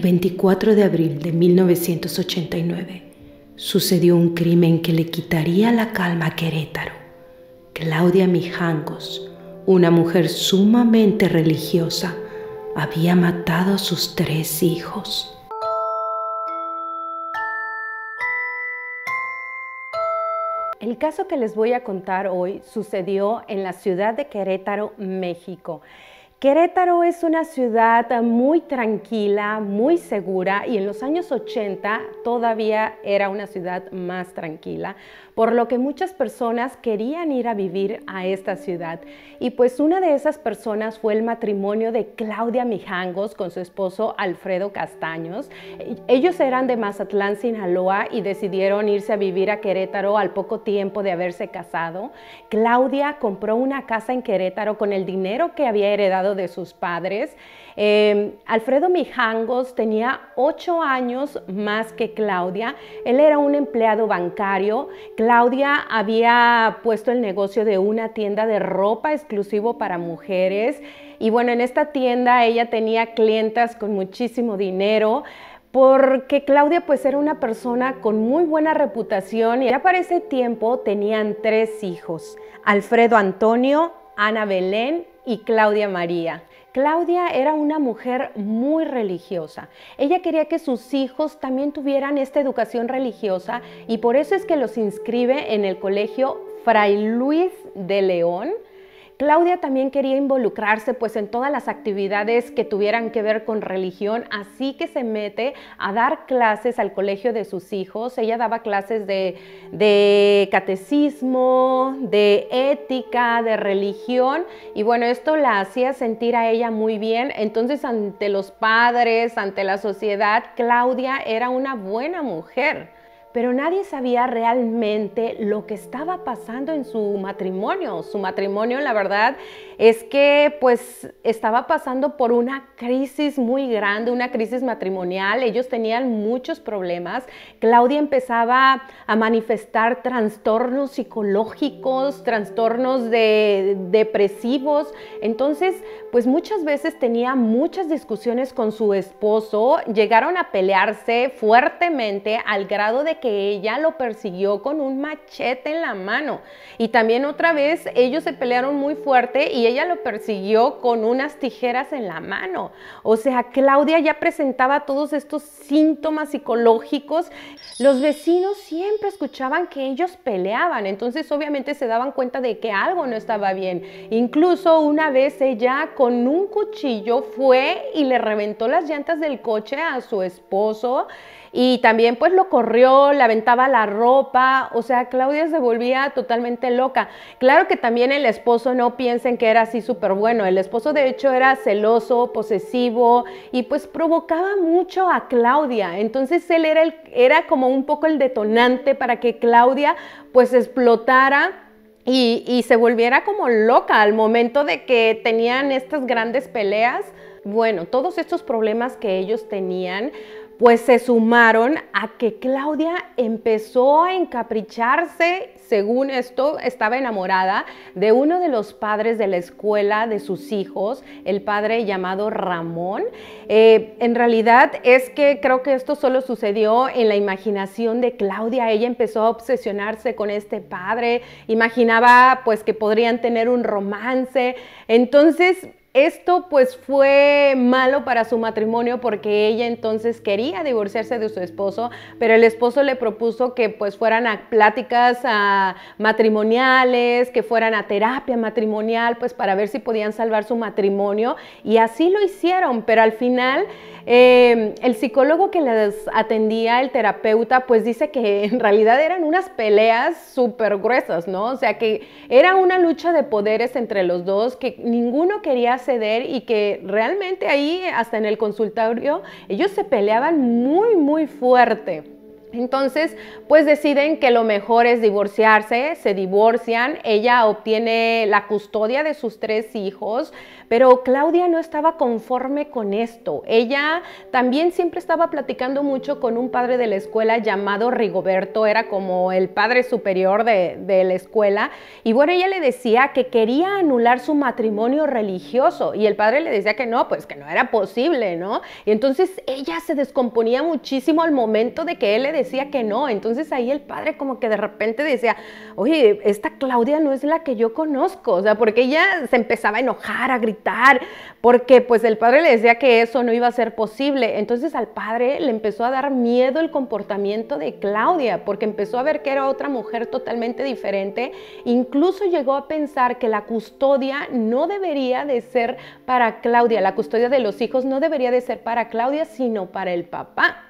El 24 de abril de 1989 sucedió un crimen que le quitaría la calma a Querétaro. Claudia Mijangos, una mujer sumamente religiosa, había matado a sus tres hijos. El caso que les voy a contar hoy sucedió en la ciudad de Querétaro, México. Querétaro es una ciudad muy tranquila, muy segura y en los años 80 todavía era una ciudad más tranquila por lo que muchas personas querían ir a vivir a esta ciudad. Y pues una de esas personas fue el matrimonio de Claudia Mijangos con su esposo Alfredo Castaños. Ellos eran de Mazatlán, Sinaloa y decidieron irse a vivir a Querétaro al poco tiempo de haberse casado. Claudia compró una casa en Querétaro con el dinero que había heredado de sus padres Em, Alfredo Mijangos tenía ocho años más que Claudia. Él era un empleado bancario. Claudia había puesto el negocio de una tienda de ropa exclusivo para mujeres. Y bueno, en esta tienda ella tenía clientas con muchísimo dinero porque Claudia pues era una persona con muy buena reputación y ya para ese tiempo tenían tres hijos, Alfredo Antonio, Ana Belén y Claudia María. Claudia era una mujer muy religiosa. Ella quería que sus hijos también tuvieran esta educación religiosa y por eso es que los inscribe en el colegio Fray Luis de León, Claudia también quería involucrarse pues en todas las actividades que tuvieran que ver con religión, así que se mete a dar clases al colegio de sus hijos. Ella daba clases de, de catecismo, de ética, de religión y bueno, esto la hacía sentir a ella muy bien. Entonces ante los padres, ante la sociedad, Claudia era una buena mujer pero nadie sabía realmente lo que estaba pasando en su matrimonio. Su matrimonio, la verdad, es que pues estaba pasando por una crisis muy grande, una crisis matrimonial. Ellos tenían muchos problemas. Claudia empezaba a manifestar trastornos psicológicos, trastornos de, depresivos. Entonces, pues muchas veces tenía muchas discusiones con su esposo. Llegaron a pelearse fuertemente al grado de que ella lo persiguió con un machete en la mano. Y también otra vez ellos se pelearon muy fuerte y ella lo persiguió con unas tijeras en la mano. O sea, Claudia ya presentaba todos estos síntomas psicológicos. Los vecinos siempre escuchaban que ellos peleaban, entonces obviamente se daban cuenta de que algo no estaba bien. Incluso una vez ella con un cuchillo fue y le reventó las llantas del coche a su esposo y también pues lo corrió, laventaba aventaba la ropa, o sea, Claudia se volvía totalmente loca. Claro que también el esposo, no piensen que era así súper bueno, el esposo de hecho era celoso, posesivo y pues provocaba mucho a Claudia, entonces él era, el, era como un poco el detonante para que Claudia pues explotara. Y, y, se volviera como loca al momento de que tenían estas grandes peleas. Bueno, todos estos problemas que ellos tenían, pues se sumaron a que Claudia empezó a encapricharse, según esto, estaba enamorada de uno de los padres de la escuela de sus hijos, el padre llamado Ramón. Eh, en realidad es que creo que esto solo sucedió en la imaginación de Claudia. Ella empezó a obsesionarse con este padre, imaginaba pues que podrían tener un romance. Entonces, esto pues fue malo para su matrimonio porque ella entonces quería divorciarse de su esposo, pero el esposo le propuso que pues fueran a pláticas matrimoniales, que fueran a terapia matrimonial, pues para ver si podían salvar su matrimonio y así lo hicieron, pero al final em, el psicólogo que les atendía, el terapeuta, pues dice que en realidad eran unas peleas súper gruesas, ¿no? O sea que era una lucha de poderes entre los dos que ninguno quería ceder y que realmente ahí, hasta en el consultorio, ellos se peleaban muy, muy fuerte. Entonces, pues deciden que lo mejor es divorciarse, se divorcian, ella obtiene la custodia de sus tres hijos, pero Claudia no estaba conforme con esto. Ella también siempre estaba platicando mucho con un padre de la escuela llamado Rigoberto, era como el padre superior de, la escuela, y bueno, ella le decía que quería anular su matrimonio religioso, y el padre le decía que no, pues que no era posible, ¿no? Y entonces ella se descomponía muchísimo al momento de que él le decía que no. Entonces ahí el padre como que de repente decía, oye, esta Claudia no es la que yo conozco. O sea, porque ella se empezaba a enojar, a gritar, porque pues el padre le decía que eso no iba a ser posible. Entonces al padre le empezó a dar miedo el comportamiento de Claudia, porque empezó a ver que era otra mujer totalmente diferente. Incluso llegó a pensar que la custodia no debería de ser para Claudia, la custodia de los hijos no debería de ser para Claudia, sino para el papá.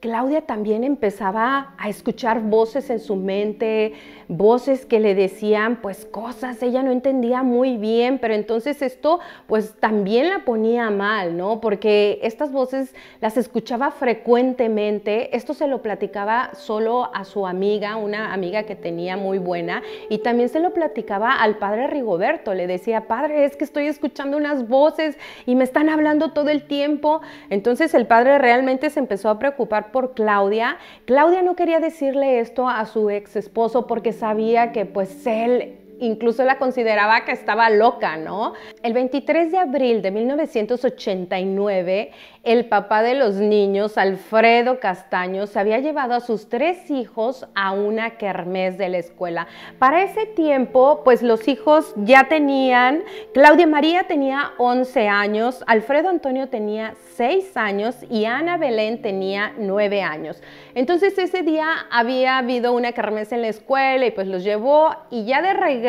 Claudia también empezaba a escuchar voces en su mente, voces que le decían pues cosas, ella no entendía muy bien, pero entonces esto pues también la ponía mal, ¿no? Porque estas voces las escuchaba frecuentemente, esto se lo platicaba solo a su amiga, una amiga que tenía muy buena, y también se lo platicaba al padre Rigoberto, le decía, padre, es que estoy escuchando unas voces y me están hablando todo el tiempo, entonces el padre realmente se empezó a preocupar por Claudia. Claudia no quería decirle esto a su ex esposo porque sabía que pues él incluso la consideraba que estaba loca, ¿no? El 23 de abril de 1989, el papá de los niños, Alfredo Castaño, se había llevado a sus tres hijos a una kermés de la escuela. Para ese tiempo, pues los hijos ya tenían, Claudia María tenía 11 años, Alfredo Antonio tenía 6 años y Ana Belén tenía 9 años. Entonces ese día había habido una kermés en la escuela y pues los llevó y ya de regreso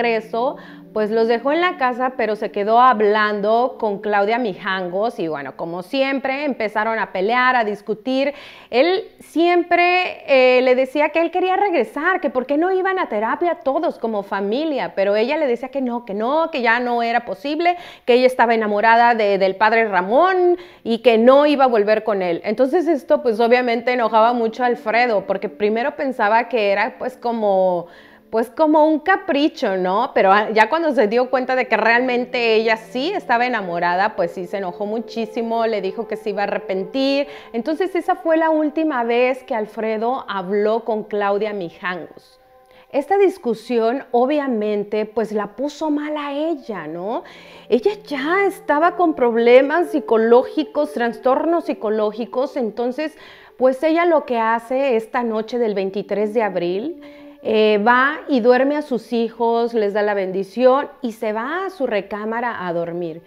pues los dejó en la casa, pero se quedó hablando con Claudia Mijangos y bueno, como siempre, empezaron a pelear, a discutir. Él siempre eh, le decía que él quería regresar, que por qué no iban a terapia todos como familia, pero ella le decía que no, que no, que ya no era posible, que ella estaba enamorada del padre Ramón y que no iba a volver con él. Entonces esto pues obviamente enojaba mucho a Alfredo, porque primero pensaba que era pues como pues como un capricho, ¿no? Pero ah, ya cuando se dio cuenta de que realmente ella sí estaba enamorada, pues sí se enojó muchísimo, le dijo que se iba a arrepentir. Entonces esa fue la última vez que Alfredo habló con Claudia Mijangos. Esta discusión obviamente pues la puso mal a ella, ¿no? Ella ya estaba con problemas psicológicos, trastornos psicológicos, entonces pues ella lo que hace esta noche del 23 de abril eh, va y duerme a sus hijos, les da la bendición y se va a su recámara a dormir.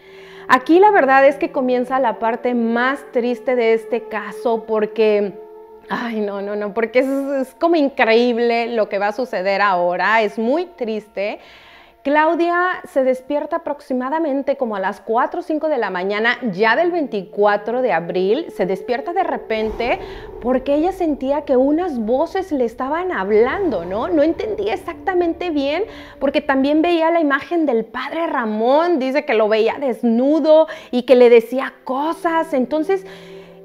Aquí la verdad es que comienza la parte más triste de este caso porque... Ay, no, no, no, porque es, es como increíble lo que va a suceder ahora, es muy triste, Claudia se despierta aproximadamente como a las 4 o 5 de la mañana, ya del 24 de abril, se despierta de repente porque ella sentía que unas voces le estaban hablando, ¿no? No entendía exactamente bien porque también veía la imagen del padre Ramón, dice que lo veía desnudo y que le decía cosas, entonces...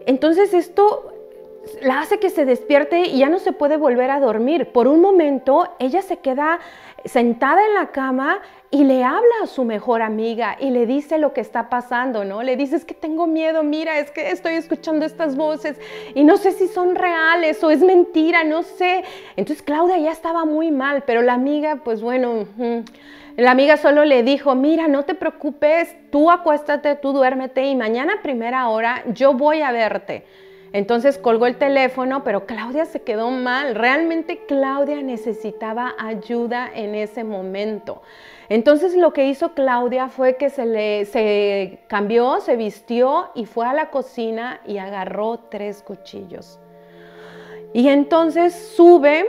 Entonces esto la hace que se despierte y ya no se puede volver a dormir. Por un momento ella se queda sentada en la cama y le habla a su mejor amiga y le dice lo que está pasando, ¿no? Le dice, es que tengo miedo, mira, es que estoy escuchando estas voces y no sé si son reales o es mentira, no sé. Entonces Claudia ya estaba muy mal, pero la amiga, pues bueno... la amiga solo le dijo, mira, no te preocupes, tú acuéstate, tú duérmete y mañana a primera hora yo voy a verte. Entonces colgó el teléfono, pero Claudia se quedó mal. Realmente Claudia necesitaba ayuda en ese momento. Entonces lo que hizo Claudia fue que se le se cambió, se vistió y fue a la cocina y agarró tres cuchillos. Y entonces sube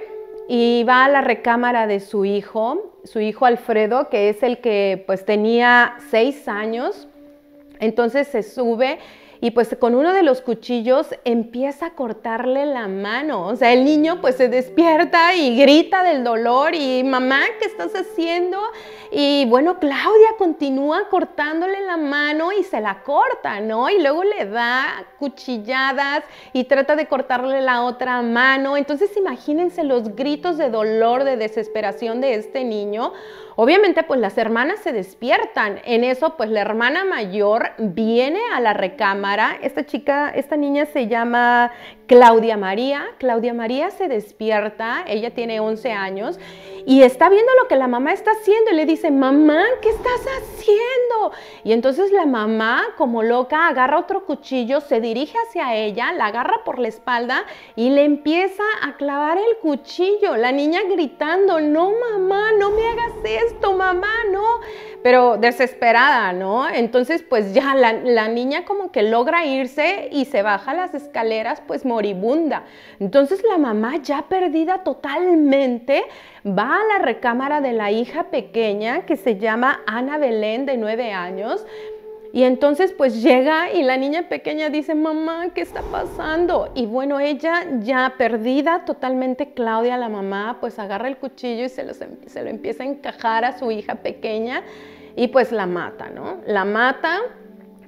y va a la recámara de su hijo, su hijo Alfredo, que es el que pues tenía seis años. Entonces se sube y pues con uno de los cuchillos empieza a cortarle la mano. O sea, el niño pues se despierta y grita del dolor y mamá, ¿qué estás haciendo? Y bueno, Claudia continúa cortándole la mano y se la corta, ¿no? Y luego le da cuchilladas y trata de cortarle la otra mano. Entonces imagínense los gritos de dolor, de desesperación de este niño. Obviamente pues las hermanas se despiertan. En eso pues la hermana mayor viene a la recámara. Esta chica, esta niña se llama Claudia María. Claudia María se despierta, ella tiene 11 años y está viendo lo que la mamá está haciendo y le dice, mamá, ¿qué estás haciendo? Y entonces la mamá mamá, como loca, agarra otro cuchillo, se dirige hacia ella, la agarra por la espalda y le empieza a clavar el cuchillo. La niña gritando, no mamá, no me hagas esto, mamá, no. Pero desesperada, ¿no? Entonces, pues ya la, la niña como que logra irse y se baja las escaleras pues moribunda. Entonces la mamá ya perdida totalmente va a la recámara de la hija pequeña que se llama Ana Belén de nueve años y entonces pues llega y la niña pequeña dice, mamá, ¿qué está pasando? Y bueno, ella ya perdida totalmente, Claudia, la mamá, pues agarra el cuchillo y se, em, lo empieza a encajar a su hija pequeña y pues la mata, ¿no? La mata.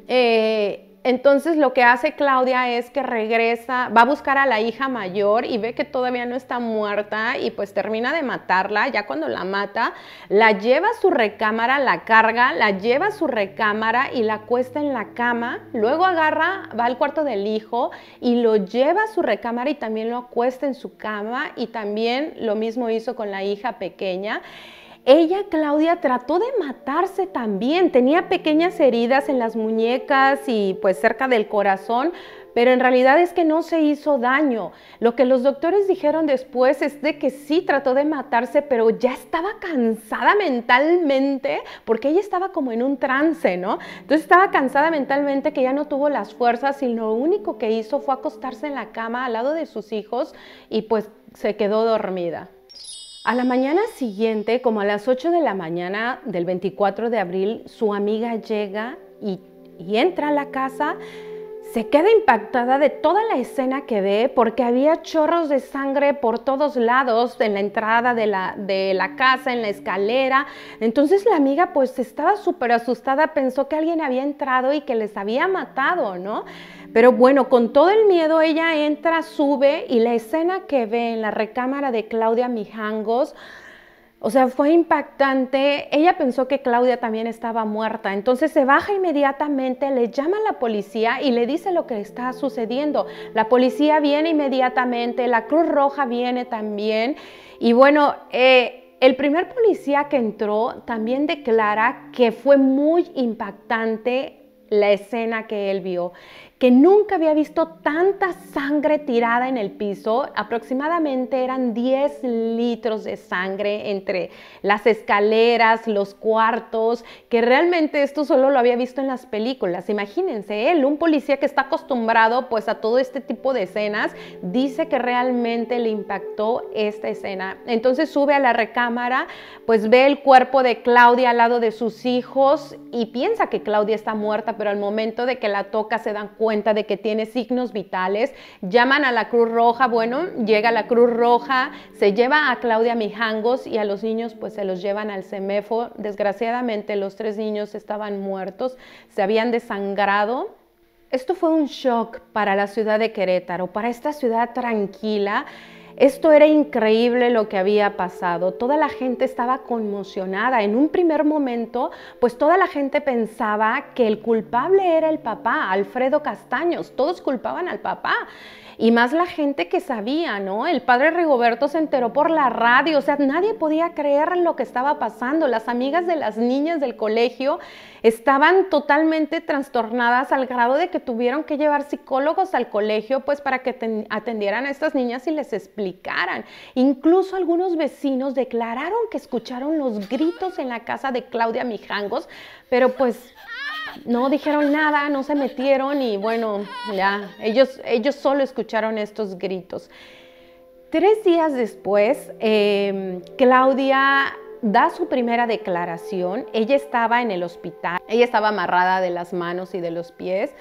Eh, entonces lo que hace Claudia es que regresa, va a buscar a la hija mayor y ve que todavía no está muerta y pues termina de matarla. Ya cuando la mata, la lleva a su recámara, la carga, la lleva a su recámara y la acuesta en la cama. Luego agarra, va al cuarto del hijo y lo lleva a su recámara y también lo acuesta en su cama y también lo mismo hizo con la hija pequeña. Ella, Claudia, trató de matarse también. Tenía pequeñas heridas en las muñecas y pues cerca del corazón, pero en realidad es que no se hizo daño. Lo que los doctores dijeron después es de que sí trató de matarse, pero ya estaba cansada mentalmente, porque ella estaba como en un trance, ¿no? Entonces estaba cansada mentalmente que ya no tuvo las fuerzas y lo único que hizo fue acostarse en la cama al lado de sus hijos y pues se quedó dormida. A la mañana siguiente, como a las 8 de la mañana del 24 de abril, su amiga llega y, y entra a la casa se queda impactada de toda la escena que ve porque había chorros de sangre por todos lados, en la entrada de la, de la casa, en la escalera. Entonces la amiga pues estaba súper asustada, pensó que alguien había entrado y que les había matado, ¿no? Pero bueno, con todo el miedo ella entra, sube y la escena que ve en la recámara de Claudia Mijangos, o sea, fue impactante. Ella pensó que Claudia también estaba muerta. Entonces se baja inmediatamente, le llama a la policía y le dice lo que está sucediendo. La policía viene inmediatamente, la Cruz Roja viene también. Y bueno, eh, el primer policía que entró también declara que fue muy impactante la escena que él vio, que nunca había visto tanta sangre tirada en el piso. Aproximadamente eran 10 litros de sangre entre las escaleras, los cuartos, que realmente esto solo lo había visto en las películas. Imagínense, él, un policía que está acostumbrado pues a todo este tipo de escenas, dice que realmente le impactó esta escena. Entonces sube a la recámara, pues ve el cuerpo de Claudia al lado de sus hijos y piensa que Claudia está muerta, pero al momento de que la toca se dan cuenta cuenta de que tiene signos vitales, llaman a la Cruz Roja, bueno, llega la Cruz Roja, se lleva a Claudia Mijangos y a los niños pues se los llevan al CEMEFO. Desgraciadamente los tres niños estaban muertos, se habían desangrado. Esto fue un shock para la ciudad de Querétaro, para esta ciudad tranquila esto era increíble lo que había pasado. Toda la gente estaba conmocionada. En un primer momento, pues toda la gente pensaba que el culpable era el papá, Alfredo Castaños. Todos culpaban al papá y más la gente que sabía, ¿no? El padre Rigoberto se enteró por la radio, o sea, nadie podía creer lo que estaba pasando. Las amigas de las niñas del colegio estaban totalmente trastornadas al grado de que tuvieron que llevar psicólogos al colegio pues para que atendieran a estas niñas y les explicaran. Incluso algunos vecinos declararon que escucharon los gritos en la casa de Claudia Mijangos, pero pues no dijeron nada, no se metieron y bueno, ya, ellos, ellos solo escucharon estos gritos. Tres días después, em, Claudia da su primera declaración. Ella estaba en el hospital, ella estaba amarrada de las manos y de los pies.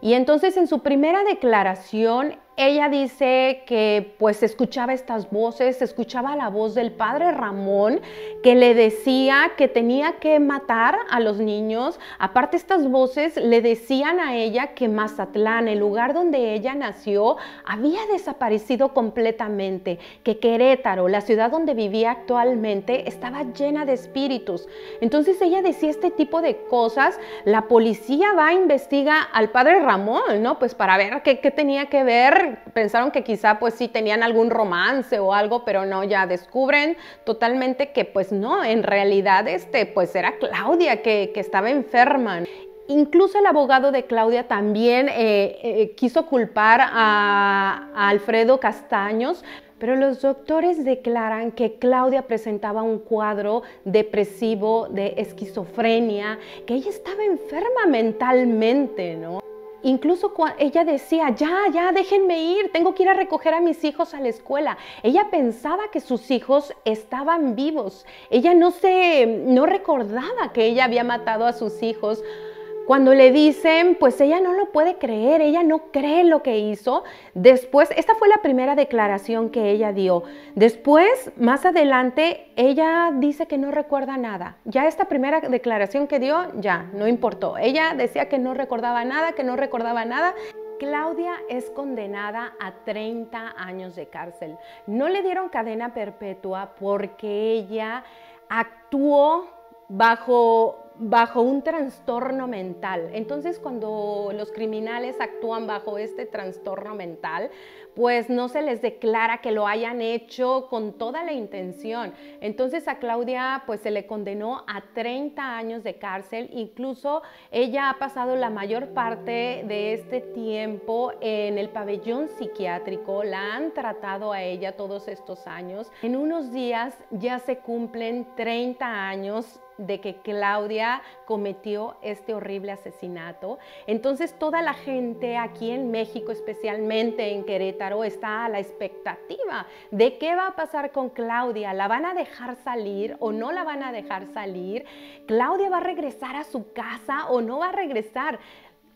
Y entonces en su primera declaración ella dice que pues escuchaba estas voces, escuchaba la voz del padre Ramón que le decía que tenía que matar a los niños. Aparte estas voces le decían a ella que Mazatlán, el lugar donde ella nació, había desaparecido completamente, que Querétaro, la ciudad donde vivía actualmente, estaba llena de espíritus. Entonces ella decía este tipo de cosas, la policía va a e investigar al padre Ramón, ¿no? Pues para ver qué, qué tenía que ver pensaron que quizá pues sí tenían algún romance o algo, pero no, ya descubren totalmente que pues no, en realidad este pues era Claudia que, que estaba enferma. Incluso el abogado de Claudia también eh, eh, quiso culpar a, a Alfredo Castaños, pero los doctores declaran que Claudia presentaba un cuadro depresivo de esquizofrenia, que ella estaba enferma mentalmente, ¿no? Incluso cuando ella decía, ya, ya, déjenme ir, tengo que ir a recoger a mis hijos a la escuela. Ella pensaba que sus hijos estaban vivos. Ella no se, no recordaba que ella había matado a sus hijos cuando le dicen, pues ella no lo puede creer, ella no cree lo que hizo. Después, esta fue la primera declaración que ella dio. Después, más adelante, ella dice que no recuerda nada. Ya esta primera declaración que dio, ya, no importó. Ella decía que no recordaba nada, que no recordaba nada. Claudia es condenada a 30 años de cárcel. No le dieron cadena perpetua porque ella actuó bajo bajo un trastorno mental. Entonces, cuando los criminales actúan bajo este trastorno mental, pues no se les declara que lo hayan hecho con toda la intención. Entonces a Claudia pues se le condenó a 30 años de cárcel, incluso ella ha pasado la mayor parte de este tiempo en el pabellón psiquiátrico, la han tratado a ella todos estos años. En unos días ya se cumplen 30 años de que Claudia cometió este horrible asesinato. Entonces toda la gente aquí en México, especialmente en Querétaro, está a la expectativa de qué va a pasar con Claudia. ¿La van a dejar salir o no la van a dejar salir? ¿Claudia va a regresar a su casa o no va a regresar?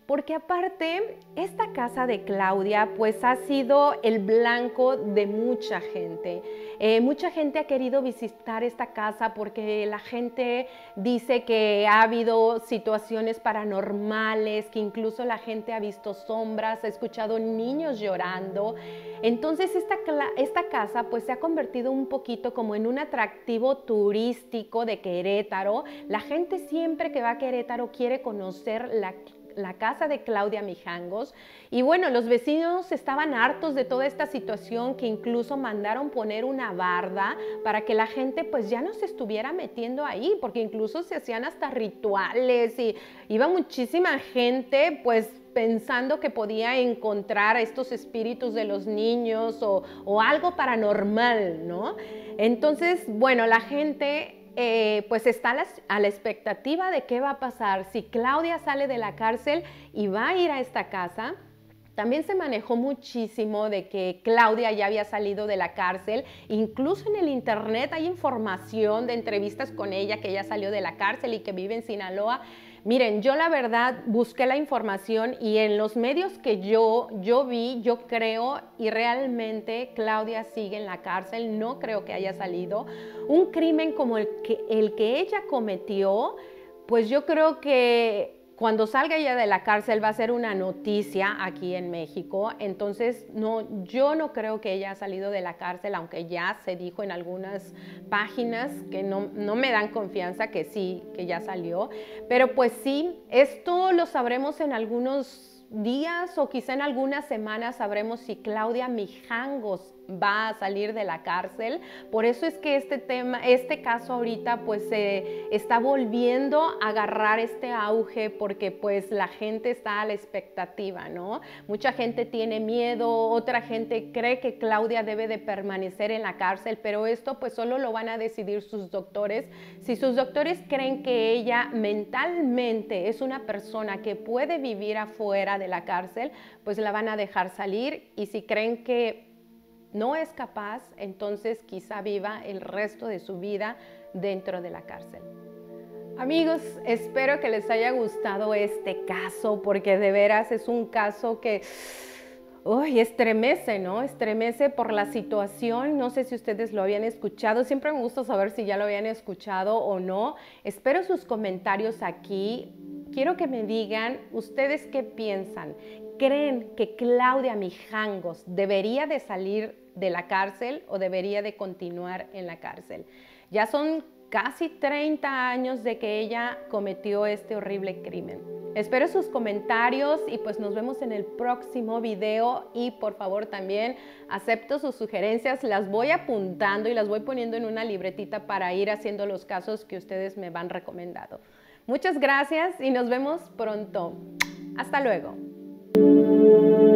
porque aparte esta casa de Claudia pues ha sido el blanco de mucha gente. Eh, mucha gente ha querido visitar esta casa porque la gente dice que ha habido situaciones paranormales, que incluso la gente ha visto sombras, ha escuchado niños llorando. Entonces esta, esta casa pues se ha convertido un poquito como en un atractivo turístico de Querétaro. La gente siempre que va a Querétaro quiere conocer la la casa de Claudia Mijangos. Y bueno, los vecinos estaban hartos de toda esta situación que incluso mandaron poner una barda para que la gente pues ya no se estuviera metiendo ahí, porque incluso se hacían hasta rituales y iba muchísima gente pues pensando que podía encontrar a estos espíritus de los niños o, o algo paranormal, ¿no? Entonces, bueno, la gente eh, pues está a la, expectativa de qué va a pasar si Claudia sale de la mm. cárcel y va a ir a esta casa. También se manejó muchísimo de que Claudia ya había salido de la cárcel. Incluso en el internet hay información de entrevistas con ella que ella salió de la cárcel y que vive en Sinaloa. Miren, yo la verdad busqué la información y en los medios que yo, yo vi, yo creo y realmente Claudia sigue en la cárcel, no creo que haya salido. Un crimen como el que, el que ella cometió, pues yo creo que cuando salga ella de la cárcel va a ser una noticia aquí en México. Entonces, no, yo no creo que ella ha salido de la cárcel, aunque ya se dijo en algunas páginas que no, no me dan confianza que sí, que ya salió. Pero pues sí, esto lo sabremos en algunos días o quizá en algunas semanas sabremos si Claudia Mijangos va a salir de la cárcel. Por eso es que este tema, este caso ahorita pues se está volviendo a agarrar este auge porque pues la gente está a la expectativa, ¿no? Mucha gente tiene miedo, otra gente cree que Claudia debe de permanecer en la cárcel, pero esto pues solo lo van a decidir sus doctores. Si sus doctores creen que ella mentalmente es una persona que puede vivir afuera de la cárcel, pues la van a dejar salir y si creen que no es capaz, entonces quizá viva el resto de su vida dentro de la cárcel. Amigos, espero que les haya gustado este caso porque de veras es un caso que uy, estremece, ¿no? Estremece por la situación. No sé si ustedes lo habían escuchado. Siempre me gusta saber si ya lo habían escuchado o no. Espero sus comentarios aquí. Quiero que me digan ustedes qué piensan, creen que Claudia Mijangos debería de salir de la cárcel o debería de continuar en la cárcel. Ya son casi 30 años de que ella cometió este horrible crimen. Espero sus comentarios y pues nos vemos en el próximo video y por favor también acepto sus sugerencias, las voy apuntando y las voy poniendo en una libretita para ir haciendo los casos que ustedes me van recomendando. Muchas gracias y nos vemos pronto. Hasta luego. thank you